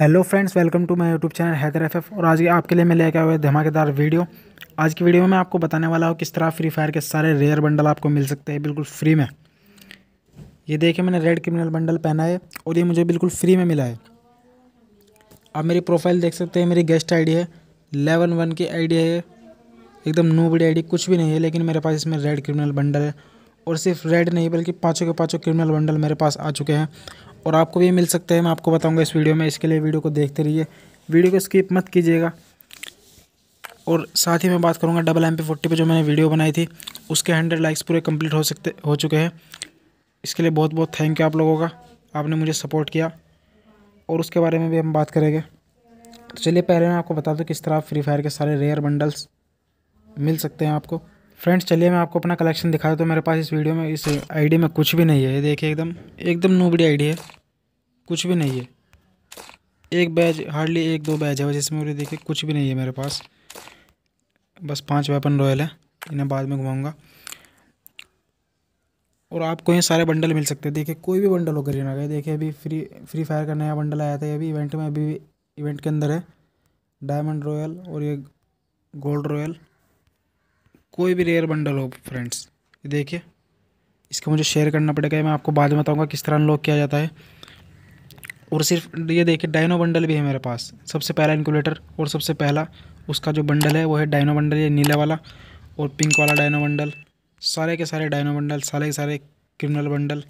hello friends welcome to my YouTube channel Haider F और आज आपके लिए मैं लेके आया हुआ धमाकेदार वीडियो आज की वीडियो में मैं आपको बताने वाला हूँ किस तरह फ्री फायर के सारे रेयर बंडल आपको मिल सकते हैं बिल्कुल फ्री में ये देखिए मैंने रेड क्रिमिनल बंडल पहना है और ये मुझे बिल्कुल फ्री में मिला है आप मेरी प्रोफाइल देख सकते हैं मेरी गेस्ट आई है लेवन वन की आई है एकदम नो बड़ी आई कुछ भी नहीं है लेकिन मेरे पास इसमें रेड क्रिमिनल बंडल है और सिर्फ रेड नहीं बल्कि पाँचों के पाँचों क्रिमिनल बंडल मेरे पास आ चुके हैं और आपको भी मिल सकता है मैं आपको बताऊँगा इस वीडियो में इसके लिए वीडियो को देखते रहिए वीडियो को स्किप मत कीजिएगा और साथ ही मैं बात करूँगा डबल एम पी फोर्टी पर जो मैंने वीडियो बनाई थी उसके हंड्रेड लाइक्स पूरे कंप्लीट हो सकते हो चुके हैं इसके लिए बहुत बहुत थैंक यू आप लोगों का आपने मुझे सपोर्ट किया और उसके बारे में भी हम बात करेंगे तो चलिए पहले मैं आपको बता दूँ किस तरह फ्री फायर के सारे रेयर बंडल्स मिल सकते हैं आपको फ्रेंड्स चलिए मैं आपको अपना कलेक्शन दिखा दूँ तो मेरे पास इस वीडियो में इस आईडी में कुछ भी नहीं है ये देखिए एकदम एकदम नूबड़ी आईडी है कुछ भी नहीं है एक बैज हार्डली एक दो बैज है जिसमें मुझे देखिए कुछ भी नहीं है मेरे पास बस पांच वेपन रॉयल है इन्हें बाद में घुमाऊँगा और आपको ये सारे बंडल मिल सकते हैं देखिए कोई भी बंडल होकर ना गए देखिए अभी फ्री फ्री फायर का नया बंडल आया था ये भी इवेंट में अभी इवेंट के अंदर है डायमंड रॉयल और ये गोल्ड रॉयल कोई भी रेयर बंडल हो फ्रेंड्स ये देखिए इसको मुझे शेयर करना पड़ेगा मैं आपको बाद में बताऊँगा किस तरह अनलॉक किया जाता है और सिर्फ ये देखिए डायनो बंडल भी है मेरे पास सबसे पहला इनकुलेटर और सबसे पहला उसका जो बंडल है वो है डायनो बंडल ये नीला वाला और पिंक वाला डायनो बंडल सारे के सारे डायनो बंडल सारे के सारे क्रिमिनल बंडल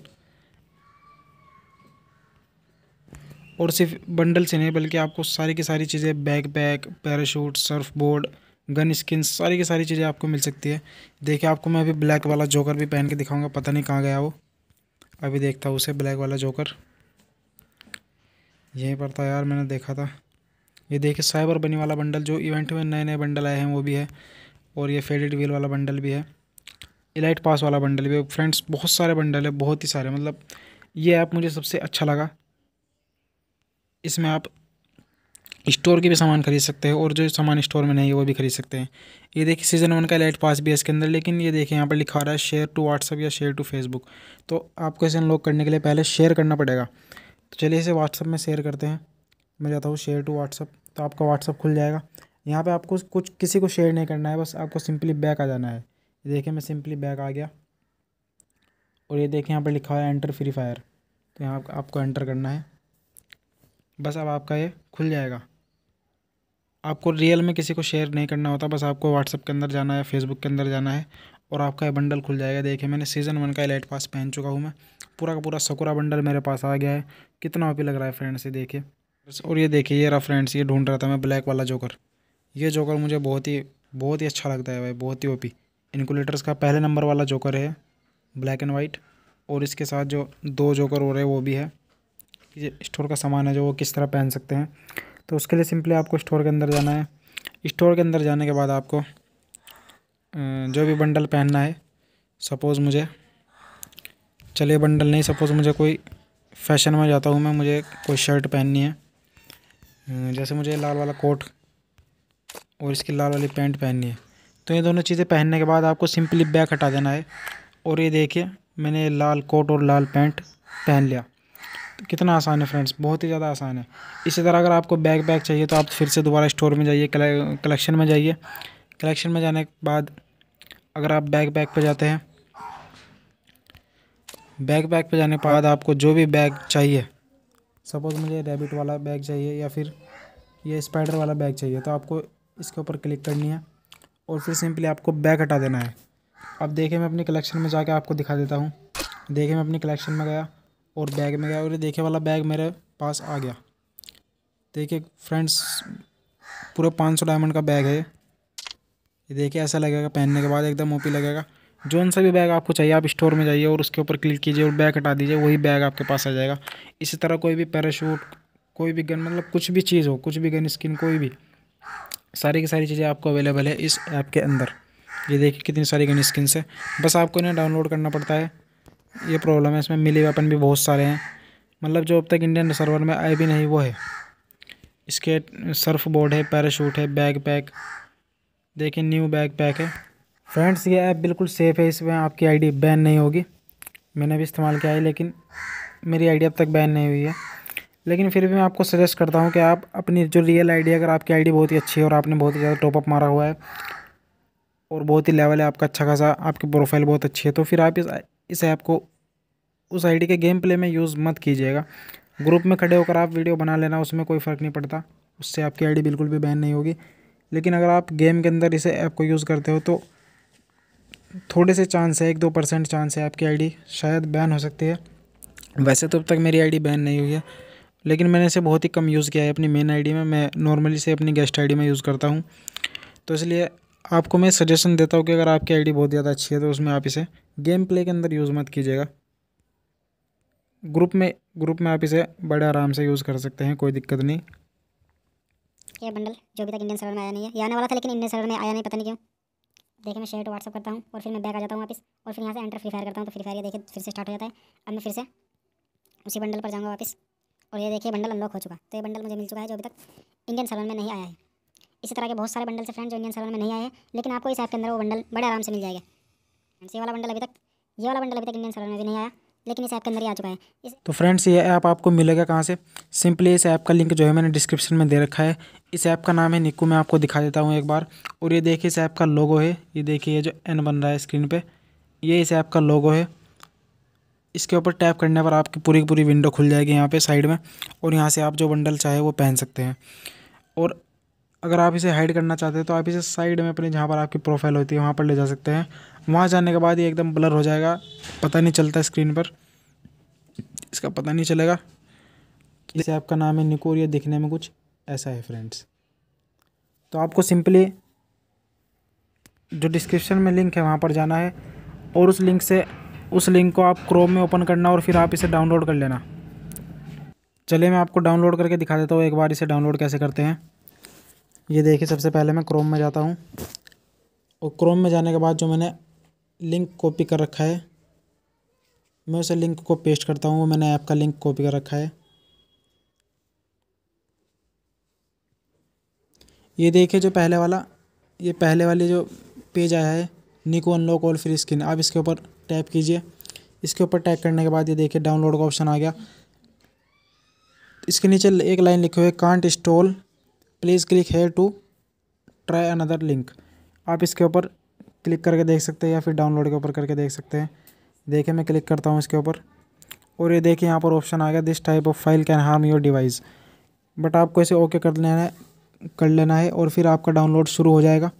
और सिर्फ बंडल से नहीं बल्कि आपको सारी की सारी चीज़ें bag pack parachute surf board gun skin सारी की सारी चीज़ें आपको मिल सकती है देखिए आपको मैं अभी ब्लैक वाला जोकर भी पहन के दिखाऊंगा पता नहीं कहाँ गया वो अभी देखता हूँ उसे ब्लैक वाला जोकर यहीं पर था यार मैंने देखा था ये देखिए साइबर बनी वाला बंडल जो इवेंट में नए नए बंडल आए हैं वो भी है और ये फेडेड व्हील वाला बंडल भी है इलाइट पास वाला बंडल भी है फ्रेंड्स बहुत सारे बंडल है बहुत ही सारे मतलब ये ऐप मुझे सबसे अच्छा लगा इसमें आप स्टोर के भी सामान खरीद सकते हैं और जो सामान स्टोर में नहीं है वो भी खरीद सकते हैं ये देखिए सीज़न वन का लाइट पास भी है इसके अंदर लेकिन ये देखिए यहाँ पर लिखा रहा है शेयर टू व्हाट्सअप या शेयर टू फेसबुक तो आपको इसे अनलॉक करने के लिए पहले शेयर करना पड़ेगा तो चलिए इसे व्हाट्सअप में शेयर करते हैं मैं जाता हूँ शेयर टू व्हाट्सअप तो आपका व्हाट्सअप खुल जाएगा यहाँ पर आपको कुछ किसी को शेयर नहीं करना है बस आपको सिंपली बैक आ जाना है ये देखिए मैं सिंपली बैक आ गया और ये देखिए यहाँ पर लिखा है एंटर फ्री फायर तो यहाँ आपको एंटर करना है बस अब आपका ये खुल जाएगा आपको रियल में किसी को शेयर नहीं करना होता बस आपको व्हाट्सअप के अंदर जाना है फेसबुक के अंदर जाना है और आपका ये बंडल खुल जाएगा देखिए मैंने सीज़न वन का लाइट पास पहन चुका हूँ मैं पूरा का पूरा सकुरा बंडल मेरे पास आ गया है कितना ओपी लग रहा है फ्रेंड्स ये देखिए और ये देखिए ये रहा फ्रेंड्स ये ढूंढ रहा था मैं ब्लैक वाला जोकर ये जोकर मुझे बहुत ही बहुत ही अच्छा लगता है भाई बहुत ही ओपी इनकुलेटर्स का पहले नंबर वाला जोकर है ब्लैक एंड वाइट और इसके साथ जो दो जोकर हो रहे हैं वो भी है स्टोर का सामान है जो वो किस तरह पहन सकते हैं तो उसके लिए सिंपली आपको स्टोर के अंदर जाना है स्टोर के अंदर जाने के बाद आपको जो भी बंडल पहनना है सपोज़ मुझे चलिए बंडल नहीं सपोज़ मुझे कोई फैशन में जाता हूँ मैं मुझे कोई शर्ट पहननी है जैसे मुझे लाल वाला कोट और इसकी लाल वाली पैंट पहननी है तो ये दोनों चीज़ें पहनने के बाद आपको सिंपली बैग हटा देना है और ये देखिए मैंने लाल कोट और लाल पैंट पहन लिया कितना आसान है फ्रेंड्स बहुत ही ज़्यादा आसान है इसी तरह अगर आपको बैग बैग चाहिए तो आप फिर से दोबारा स्टोर में जाइए कलेक्शन में जाइए कलेक्शन में जाने के बाद अगर आप बैग बैग पर जाते हैं बैग बैग पर जाने के बाद आपको जो भी बैग चाहिए सपोज़ मुझे रेबिट वाला बैग चाहिए या फिर ये स्पाइडर वाला बैग चाहिए तो आपको इसके ऊपर क्लिक करनी है और फिर सिंपली आपको बैग हटा देना है अब देखें मैं अपने कलेक्शन में जाके आपको दिखा देता हूँ देखें मैं अपने कलेक्शन में गया और बैग में गया और ये देखे वाला बैग मेरे पास आ गया देखिए फ्रेंड्स पूरा पाँच सौ डायमंड का बैग है ये देखिए ऐसा लगेगा पहनने के बाद एकदम ओपी लगेगा जौन सा भी बैग आपको चाहिए आप स्टोर में जाइए और उसके ऊपर क्लिक कीजिए और बैग हटा दीजिए वही बैग आपके पास आ जाएगा इसी तरह कोई भी पैराशूट कोई भी गन मतलब कुछ भी चीज़ हो कुछ भी गन स्किन कोई भी सारी की सारी चीज़ें आपको अवेलेबल है इस ऐप के अंदर ये देखिए कितनी सारी गन स्किन है बस आपको इन्हें डाउनलोड करना पड़ता है ये प्रॉब्लम है इसमें मिली वेपन भी बहुत सारे हैं मतलब जो अब तक इंडियन सर्वर में आए भी नहीं वो है इसके सर्फ बोर्ड है पैराशूट है बैग पैक देखिए न्यू बैग पैक है फ्रेंड्स ये ऐप बिल्कुल सेफ़ है इसमें आपकी आईडी बैन नहीं होगी मैंने भी इस्तेमाल किया है लेकिन मेरी आईडी अब तक बैन नहीं हुई है लेकिन फिर भी मैं आपको सजेस्ट करता हूँ कि आप अपनी जो रियल आई अगर आपकी आई बहुत ही अच्छी है और आपने बहुत ही ज़्यादा टॉपअप मारा हुआ है और बहुत ही लेवल है आपका अच्छा खासा आपकी प्रोफाइल बहुत अच्छी है तो फिर आप इस इस ऐप को उस आईडी के गेम प्ले में यूज़ मत कीजिएगा ग्रुप में खड़े होकर आप वीडियो बना लेना उसमें कोई फ़र्क नहीं पड़ता उससे आपकी आईडी बिल्कुल भी बैन नहीं होगी लेकिन अगर आप गेम के अंदर इसे ऐप को यूज़ करते हो तो थोड़े से चांस है एक दो परसेंट चांस है आपकी आईडी शायद बैन हो सकती है वैसे तो अब तक मेरी आईडी बैन नहीं हुई है लेकिन मैंने इसे बहुत ही कम यूज़ किया है अपनी मेन आईडी में मैं नॉर्मली से अपनी गेस्ट आईडी में यूज़ करता हूँ तो इसलिए आपको मैं सजेशन देता हूँ कि अगर आपकी आईडी बहुत ज़्यादा अच्छी है तो उसमें आप इसे गेम प्ले के अंदर यूज़ मत कीजिएगा ग्रुप में ग्रुप में आप इसे बड़े आराम से यूज़ कर सकते हैं कोई दिक्कत नहीं ये बंडल जो अभी तक इंडियन सर्वर में आया नहीं है ये आने वाला था लेकिन इंडियन सर्वर में आया नहीं पता नहीं क्यों देखिए मैं शेयर टू व्हाट्सअप करता हूँ और फिर मैं बैक आ जाता हूँ वापस और फिर यहाँ से एंटर फ्री फायर करता हूँ तो फ्री फायर ये देखिए फिर से स्टार्ट हो जाता है अब मैं फिर से उसी बंडल पर जाऊँगा वापस और ये देखिए बंडल अनलॉक हो चुका तो ये बंडल मुझे मिल चुका है जो अभी तक इंडियन सर्वर में नहीं आया है इसी तरह के बहुत सारे बंडल से फ्रेंड्स जो इंडियन सर्वर में नहीं आए हैं लेकिन आपको इस ऐप के अंदर वो बंडल बड़े आराम से मिल जाएगा फ्रेंड्स ये वाला बंडल अभी तक ये वाला बंडल अभी तक इंडियन सर्वर में भी नहीं आया लेकिन इस ऐप के अंदर ही आ चुका है इस... तो फ्रेंड्स ये ऐप आपको मिलेगा कहाँ से सिंपली इस ऐप का लिंक जो है मैंने डिस्क्रिप्शन में दे रखा है इस ऐप का नाम है निकू मैं आपको दिखा देता हूँ एक बार और ये देखिए इस ऐप का लोगो है ये देखिए ये जो एन बन रहा है स्क्रीन पर ये इस ऐप का लोगो है इसके ऊपर टैप करने पर आपकी पूरी पूरी विंडो खुल जाएगी यहाँ पे साइड में और यहाँ से आप जो बंडल चाहे वो पहन सकते हैं और अगर आप इसे हाइड करना चाहते हैं तो आप इसे साइड में अपने जहाँ पर आपकी प्रोफाइल होती है वहाँ पर ले जा सकते हैं वहाँ जाने के बाद ये एकदम ब्लर हो जाएगा पता नहीं चलता स्क्रीन पर इसका पता नहीं चलेगा जैसे आपका नाम है निकोरिया दिखने में कुछ ऐसा है फ्रेंड्स तो आपको सिंपली जो डिस्क्रिप्शन में लिंक है वहाँ पर जाना है और उस लिंक से उस लिंक को आप क्रोम में ओपन करना और फिर आप इसे डाउनलोड कर लेना चलिए मैं आपको डाउनलोड करके दिखा देता हूँ एक बार इसे डाउनलोड कैसे करते हैं ये देखिए सबसे पहले मैं क्रोम में जाता हूँ और क्रोम में जाने के बाद जो मैंने लिंक कॉपी कर रखा है मैं उसे लिंक को पेस्ट करता हूँ वो मैंने ऐप का लिंक कॉपी कर रखा है ये देखिए जो पहले वाला ये पहले वाले जो पेज आया है निको अनलॉक ऑल फ्री स्किन आप इसके ऊपर टैप कीजिए इसके ऊपर टैप करने के बाद ये देखिए डाउनलोड का ऑप्शन आ गया इसके नीचे एक लाइन लिखे हुए can't install please click here to try another link आप इसके ऊपर क्लिक करके देख सकते हैं या फिर डाउनलोड के ऊपर करके देख सकते हैं देखिए मैं क्लिक करता हूँ इसके ऊपर और ये देखिए यहाँ पर ऑप्शन आ गया this type of file can harm your device but आपको इसे ओके कर लेना है कर लेना है और फिर आपका डाउनलोड शुरू हो जाएगा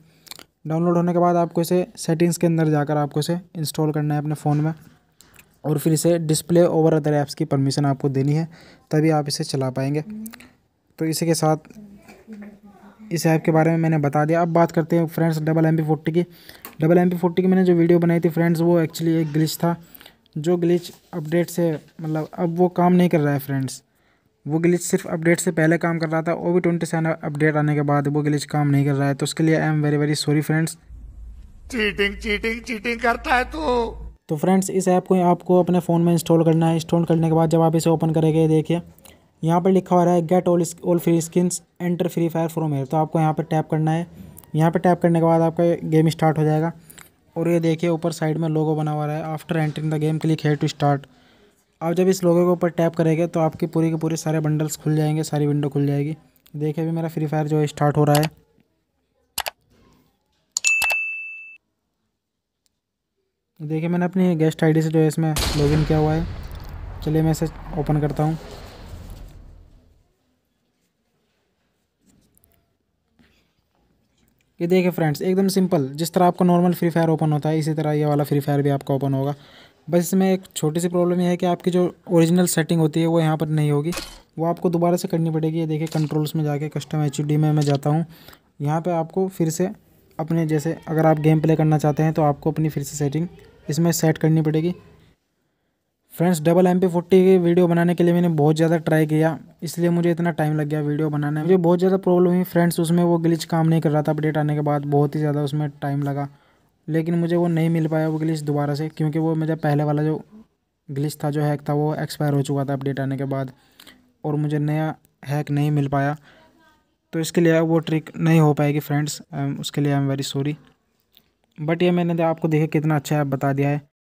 डाउनलोड होने के बाद आपको इसे सेटिंग्स के अंदर जाकर आपको इसे इंस्टॉल करना है अपने फ़ोन में और फिर इसे डिस्प्ले ओवर अदर ऐप्स की परमिशन आपको देनी है तभी आप इसे चला पाएंगे तो इसी के साथ इस ऐप के बारे में मैंने बता दिया अब बात करते हैं फ्रेंड्स डबल एम फोर्टी की डबल एम फोर्टी की मैंने जो वीडियो बनाई थी फ्रेंड्स वो एक्चुअली एक ग्लिच था जो ग्लिच अपडेट से मतलब अब वो काम नहीं कर रहा है फ्रेंड्स वो ग्लिच सिर्फ अपडेट से पहले काम कर रहा था O B twenty seven update आने के बाद वो ग्लिच काम नहीं कर रहा है तो उसके लिए I am very very sorry friends cheating cheating cheating करता है तो तो फ्रेंड्स इस ऐप को आपको अपने फ़ोन में इंस्टॉल करना है इंस्टॉल करने के बाद जब आप इसे ओपन करेंगे देखिए यहाँ पर लिखा हो रहा है get all all free skins enter free fire from air तो आपको यहाँ पर टैप करना है यहाँ पर टैप करने के बाद आपका गेम स्टार्ट हो जाएगा और ये देखिए ऊपर साइड में लोगो बना हुआ है after entering the game click here to start आप जब इस लोगो के ऊपर टैप करेंगे तो आपके पूरे के पूरे सारे बंडल्स खुल जाएंगे सारी विंडो खुल जाएगी देखिए अभी मेरा फ्री फायर जो है स्टार्ट हो रहा है देखिए मैंने अपनी गेस्ट आईडी से जो है इसमें लॉगिन किया हुआ है चलिए मैं इसे ओपन करता हूँ ये देखिए फ्रेंड्स एकदम सिंपल जिस तरह आपका नॉर्मल फ्री फायर ओपन होता है इसी तरह ये वाला फ्री फायर भी आपका ओपन होगा बस इसमें एक छोटी सी प्रॉब्लम यह है कि आपकी जो ओरिजिनल सेटिंग होती है वो यहाँ पर नहीं होगी वो आपको दोबारा से करनी पड़ेगी ये देखिए कंट्रोल्स में जाके कस्टम एच में मैं जाता हूँ यहाँ पर आपको फिर से अपने जैसे अगर आप गेम प्ले करना चाहते हैं तो आपको अपनी फिर से सेटिंग इसमें सेट करनी पड़ेगी friends double M P forty की वीडियो बनाने के लिए मैंने बहुत ज़्यादा ट्राई किया इसलिए मुझे इतना टाइम लग गया वीडियो बनाने में मुझे बहुत ज़्यादा प्रॉब्लम हुई फ्रेंड्स उसमें वो ग्लिच काम नहीं कर रहा था अपडेट आने के बाद बहुत ही ज़्यादा उसमें टाइम लगा लेकिन मुझे वो नहीं मिल पाया वो ग्लिच दोबारा से क्योंकि वो मेरा पहले वाला जो ग्लिच था जो हैक था वो एक्सपायर हो चुका था अपडेट आने के बाद और मुझे नया हैक नहीं मिल पाया तो इसके लिए वो ट्रिक नहीं हो पाएगी फ्रेंड्स उसके लिए I am very sorry but ये मैंने आपको देखे कितना अच्छा है बता दिया है